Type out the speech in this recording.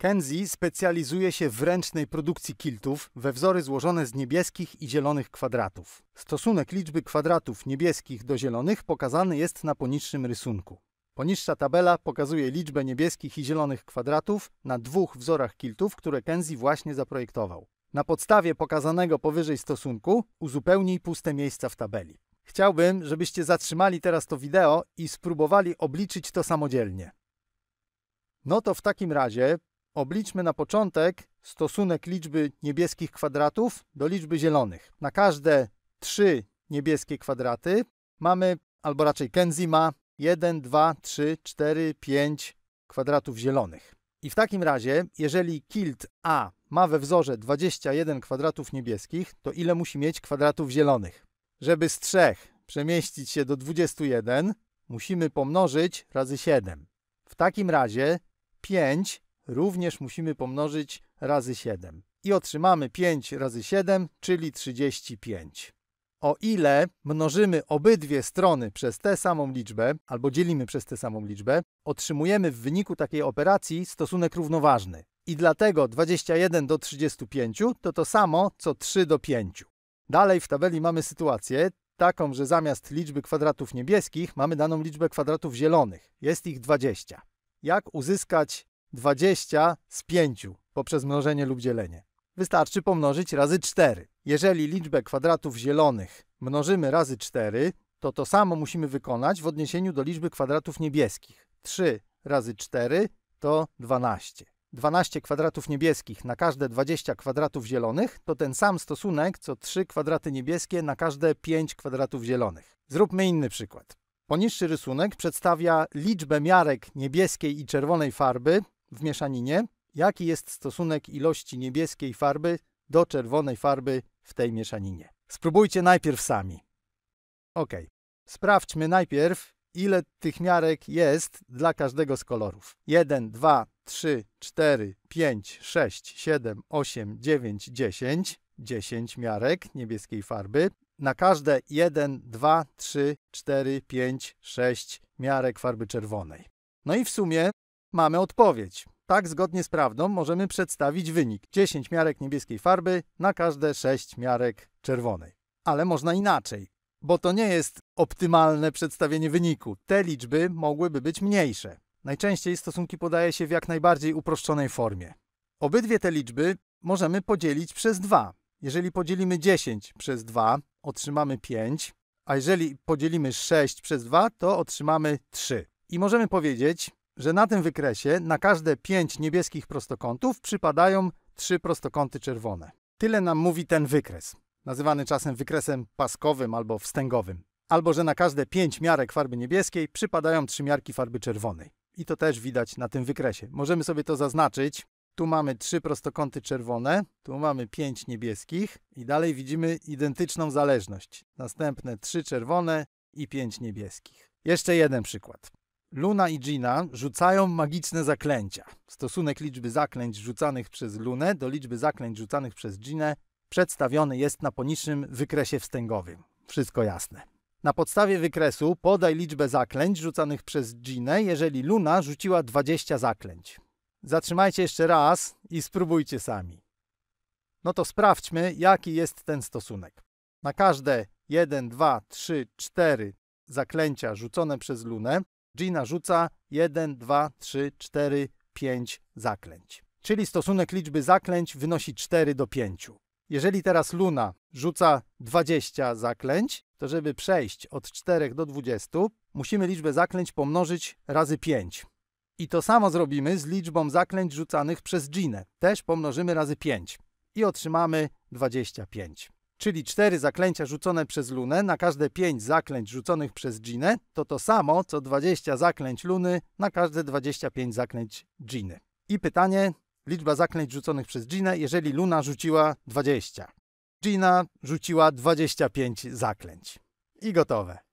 Kenzie specjalizuje się w ręcznej produkcji kiltów we wzory złożone z niebieskich i zielonych kwadratów. Stosunek liczby kwadratów niebieskich do zielonych pokazany jest na poniższym rysunku. Poniższa tabela pokazuje liczbę niebieskich i zielonych kwadratów na dwóch wzorach kiltów, które Kenzie właśnie zaprojektował. Na podstawie pokazanego powyżej stosunku uzupełnij puste miejsca w tabeli. Chciałbym, żebyście zatrzymali teraz to wideo i spróbowali obliczyć to samodzielnie. No to w takim razie Obliczmy na początek stosunek liczby niebieskich kwadratów do liczby zielonych. Na każde trzy niebieskie kwadraty mamy, albo raczej Kenzi ma 1, 2, 3, 4, 5 kwadratów zielonych. I w takim razie, jeżeli kilt A ma we wzorze 21 kwadratów niebieskich, to ile musi mieć kwadratów zielonych? Żeby z 3 przemieścić się do 21, musimy pomnożyć razy 7. W takim razie 5 również musimy pomnożyć razy 7. I otrzymamy 5 razy 7, czyli 35. O ile mnożymy obydwie strony przez tę samą liczbę, albo dzielimy przez tę samą liczbę, otrzymujemy w wyniku takiej operacji stosunek równoważny. I dlatego 21 do 35 to to samo co 3 do 5. Dalej w tabeli mamy sytuację taką, że zamiast liczby kwadratów niebieskich mamy daną liczbę kwadratów zielonych. Jest ich 20. Jak uzyskać 20 z 5 poprzez mnożenie lub dzielenie. Wystarczy pomnożyć razy 4. Jeżeli liczbę kwadratów zielonych mnożymy razy 4, to to samo musimy wykonać w odniesieniu do liczby kwadratów niebieskich. 3 razy 4 to 12. 12 kwadratów niebieskich na każde 20 kwadratów zielonych to ten sam stosunek co 3 kwadraty niebieskie na każde 5 kwadratów zielonych. Zróbmy inny przykład. Poniższy rysunek przedstawia liczbę miarek niebieskiej i czerwonej farby w mieszaninie, jaki jest stosunek ilości niebieskiej farby do czerwonej farby w tej mieszaninie. Spróbujcie najpierw sami. Ok. Sprawdźmy najpierw, ile tych miarek jest dla każdego z kolorów. 1, 2, 3, 4, 5, 6, 7, 8, 9, 10. 10 miarek niebieskiej farby. Na każde 1, 2, 3, 4, 5, 6 miarek farby czerwonej. No i w sumie Mamy odpowiedź. Tak, zgodnie z prawdą możemy przedstawić wynik 10 miarek niebieskiej farby na każde 6 miarek czerwonej. Ale można inaczej, bo to nie jest optymalne przedstawienie wyniku. Te liczby mogłyby być mniejsze. Najczęściej stosunki podaje się w jak najbardziej uproszczonej formie. Obydwie te liczby możemy podzielić przez 2. Jeżeli podzielimy 10 przez 2, otrzymamy 5, a jeżeli podzielimy 6 przez 2, to otrzymamy 3. I możemy powiedzieć, że na tym wykresie na każde pięć niebieskich prostokątów przypadają trzy prostokąty czerwone. Tyle nam mówi ten wykres, nazywany czasem wykresem paskowym albo wstęgowym. Albo że na każde pięć miarek farby niebieskiej przypadają trzy miarki farby czerwonej. I to też widać na tym wykresie. Możemy sobie to zaznaczyć. Tu mamy trzy prostokąty czerwone, tu mamy pięć niebieskich i dalej widzimy identyczną zależność. Następne trzy czerwone i pięć niebieskich. Jeszcze jeden przykład. Luna i Gina rzucają magiczne zaklęcia. Stosunek liczby zaklęć rzucanych przez Lunę do liczby zaklęć rzucanych przez Ginę przedstawiony jest na poniższym wykresie wstęgowym. Wszystko jasne. Na podstawie wykresu podaj liczbę zaklęć rzucanych przez Ginę, jeżeli Luna rzuciła 20 zaklęć. Zatrzymajcie jeszcze raz i spróbujcie sami. No to sprawdźmy, jaki jest ten stosunek. Na każde 1, 2, 3, 4 zaklęcia rzucone przez Lunę Gina rzuca 1, 2, 3, 4, 5 zaklęć. Czyli stosunek liczby zaklęć wynosi 4 do 5. Jeżeli teraz Luna rzuca 20 zaklęć, to żeby przejść od 4 do 20, musimy liczbę zaklęć pomnożyć razy 5. I to samo zrobimy z liczbą zaklęć rzucanych przez Ginę. Też pomnożymy razy 5 i otrzymamy 25 czyli cztery zaklęcia rzucone przez Lunę na każde pięć zaklęć rzuconych przez Ginę, to to samo co 20 zaklęć Luny na każde 25 zaklęć Giny. I pytanie, liczba zaklęć rzuconych przez Ginę, jeżeli Luna rzuciła 20. Gina rzuciła 25 zaklęć. I gotowe.